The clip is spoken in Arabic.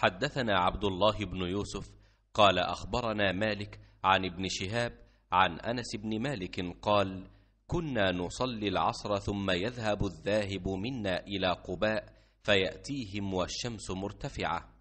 حدثنا عبد الله بن يوسف قال أخبرنا مالك عن ابن شهاب عن أنس بن مالك قال كنا نصلي العصر ثم يذهب الذاهب منا إلى قباء فيأتيهم والشمس مرتفعة